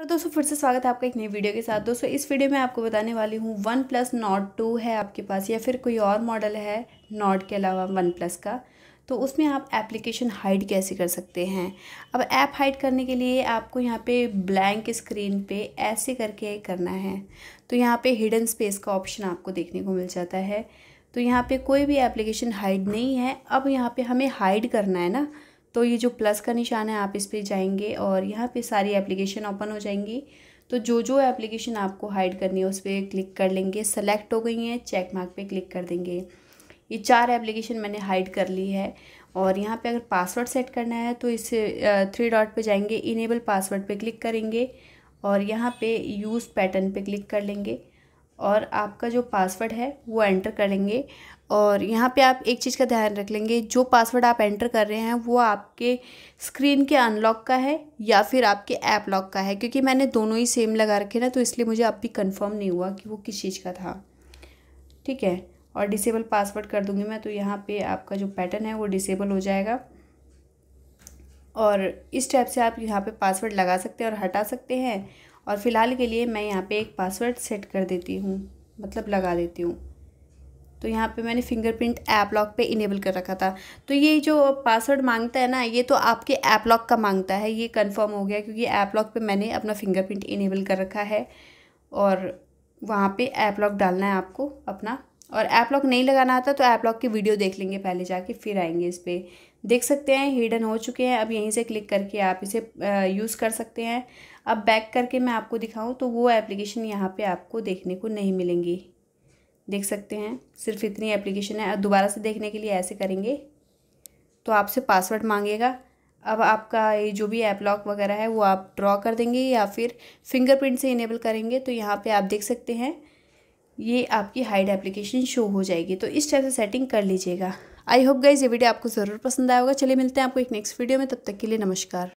और तो दोस्तों फिर से स्वागत है आपका एक नई वीडियो के साथ दोस्तों इस वीडियो में आपको बताने वाली हूँ वन प्लस नॉट टू है आपके पास या फिर कोई और मॉडल है नॉट के अलावा वन प्लस का तो उसमें आप एप्लीकेशन हाइड कैसे कर सकते हैं अब ऐप हाइड करने के लिए आपको यहाँ पे ब्लैंक स्क्रीन पे ऐसे करके करना है तो यहाँ पे हिडन स्पेस का ऑप्शन आपको देखने को मिल जाता है तो यहाँ पे कोई भी एप्लीकेशन हाइड नहीं है अब यहाँ पे हमें हाइड करना है ना तो ये जो प्लस का निशान है आप इस पर जाएंगे और यहाँ पे सारी एप्लीकेशन ओपन हो जाएंगी तो जो जो एप्लीकेशन आपको हाइड करनी है उस पर क्लिक कर लेंगे सेलेक्ट हो गई हैं चेक मार्क पे क्लिक कर देंगे ये चार एप्लीकेशन मैंने हाइड कर ली है और यहाँ पे अगर पासवर्ड सेट करना है तो इस थ्री डॉट पे जाएंगे इनेबल पासवर्ड पे क्लिक करेंगे और यहाँ पे यूज़ पैटर्न पे क्लिक कर लेंगे और आपका जो पासवर्ड है वो एंटर करेंगे और यहाँ पे आप एक चीज़ का ध्यान रख लेंगे जो पासवर्ड आप एंटर कर रहे हैं वो आपके स्क्रीन के अनलॉक का है या फिर आपके ऐप लॉक का है क्योंकि मैंने दोनों ही सेम लगा रखे ना तो इसलिए मुझे अब भी कन्फर्म नहीं हुआ कि वो किस चीज़ का था ठीक है और डिसेबल पासवर्ड कर दूँगी मैं तो यहाँ पे आपका जो पैटर्न है वो डिसेबल हो जाएगा और इस टाइप से आप यहाँ पे पासवर्ड लगा सकते हैं और हटा सकते हैं और फ़िलहाल के लिए मैं यहाँ पे एक पासवर्ड सेट कर देती हूँ मतलब लगा देती हूँ तो यहाँ पे मैंने फिंगरप्रिंट ऐप लॉक पे इनेबल कर रखा था तो ये जो पासवर्ड मांगता है ना ये तो आपके ऐप लॉक का मांगता है ये कंफर्म हो गया क्योंकि ऐप लॉक पे मैंने अपना फिंगरप्रिंट इनेबल कर रखा है और वहाँ पे ऐप लॉक डालना है आपको अपना और ऐप लॉक नहीं लगाना आता तो ऐप लॉक की वीडियो देख लेंगे पहले जाके फिर आएंगे इस पर देख सकते हैं हिडन हो चुके हैं अब यहीं से क्लिक करके आप इसे यूज़ कर सकते हैं अब बैक करके मैं आपको दिखाऊं तो वो एप्लीकेशन यहाँ पे आपको देखने को नहीं मिलेंगी देख सकते हैं सिर्फ इतनी एप्लीकेशन है दोबारा से देखने के लिए ऐसे करेंगे तो आपसे पासवर्ड मांगेगा अब आपका ये जो भी ऐप लॉक वगैरह है वो आप ड्रॉ कर देंगे या फिर फिंगरप्रिंट से इनेबल करेंगे तो यहाँ पर आप देख सकते हैं ये आपकी हाइड एप्लीकेशन शो हो जाएगी तो इस टाइप से सेटिंग कर लीजिएगा आई होप गाइज ये वीडियो आपको ज़रूर पसंद आएगा चलिए मिलते हैं आपको एक नेक्स्ट वीडियो में तब तक के लिए नमस्कार